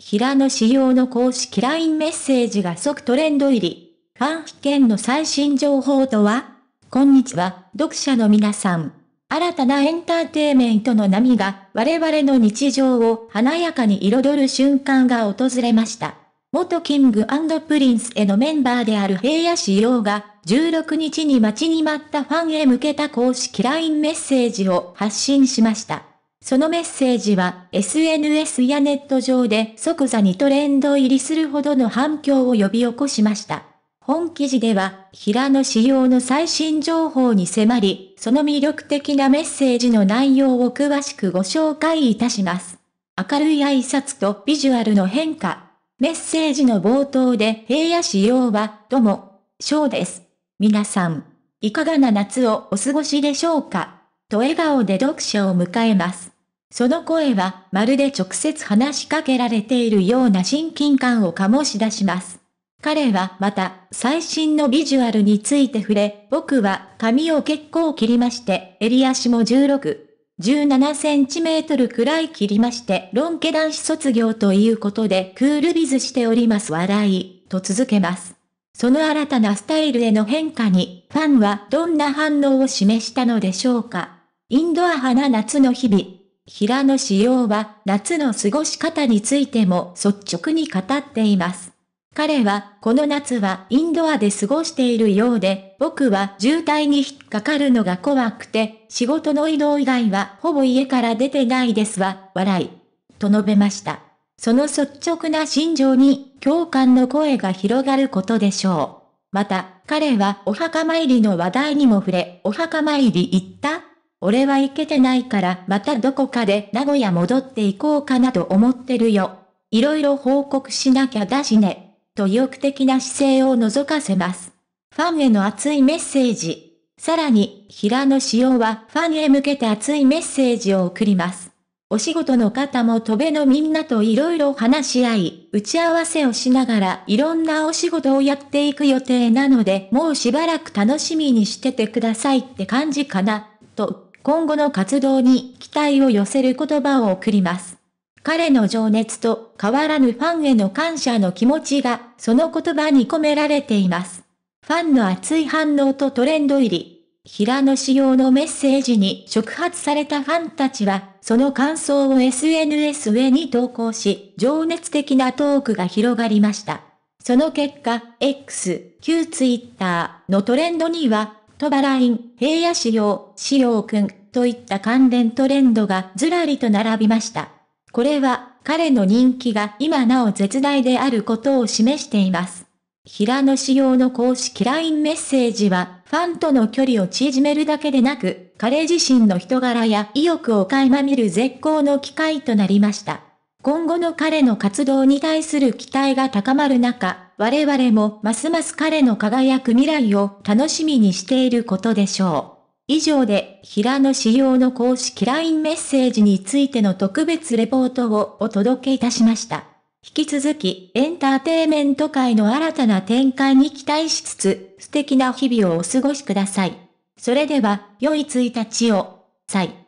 平野仕様の公式 LINE メッセージが即トレンド入り。関飛券の最新情報とはこんにちは、読者の皆さん。新たなエンターテイメントの波が我々の日常を華やかに彩る瞬間が訪れました。元キングプリンスへのメンバーである平野仕様が16日に待ちに待ったファンへ向けた公式 LINE メッセージを発信しました。そのメッセージは SNS やネット上で即座にトレンド入りするほどの反響を呼び起こしました。本記事では、平野仕様の最新情報に迫り、その魅力的なメッセージの内容を詳しくご紹介いたします。明るい挨拶とビジュアルの変化。メッセージの冒頭で平野仕様は、ども、シです。皆さん、いかがな夏をお過ごしでしょうかと笑顔で読者を迎えます。その声は、まるで直接話しかけられているような親近感を醸し出します。彼はまた、最新のビジュアルについて触れ、僕は髪を結構切りまして、襟足も16、17センチメートルくらい切りまして、ロン毛男子卒業ということでクールビズしております笑い、と続けます。その新たなスタイルへの変化に、ファンはどんな反応を示したのでしょうかインドア派な夏の日々。平野紫耀は夏の過ごし方についても率直に語っています。彼は、この夏はインドアで過ごしているようで、僕は渋滞に引っかかるのが怖くて、仕事の移動以外はほぼ家から出てないですわ、笑い。と述べました。その率直な心情に共感の声が広がることでしょう。また、彼はお墓参りの話題にも触れ、お墓参り行った俺は行けてないからまたどこかで名古屋戻っていこうかなと思ってるよ。いろいろ報告しなきゃだしね。と意欲的な姿勢を覗かせます。ファンへの熱いメッセージ。さらに、平野紫耀はファンへ向けて熱いメッセージを送ります。お仕事の方も戸べのみんなといろいろ話し合い、打ち合わせをしながらいろんなお仕事をやっていく予定なので、もうしばらく楽しみにしててくださいって感じかな、と。今後の活動に期待を寄せる言葉を送ります。彼の情熱と変わらぬファンへの感謝の気持ちがその言葉に込められています。ファンの熱い反応とトレンド入り、平野仕様のメッセージに触発されたファンたちは、その感想を SNS 上に投稿し、情熱的なトークが広がりました。その結果、X、旧 Twitter のトレンドには、トバライン、平野仕様、仕様くん、といった関連トレンドがずらりと並びました。これは彼の人気が今なお絶大であることを示しています。平野仕様の公式 LINE メッセージは、ファンとの距離を縮めるだけでなく、彼自身の人柄や意欲を垣間見る絶好の機会となりました。今後の彼の活動に対する期待が高まる中、我々もますます彼の輝く未来を楽しみにしていることでしょう。以上で、平野仕様の公式 LINE メッセージについての特別レポートをお届けいたしました。引き続き、エンターテイメント界の新たな展開に期待しつつ、素敵な日々をお過ごしください。それでは、良い1日を。さい。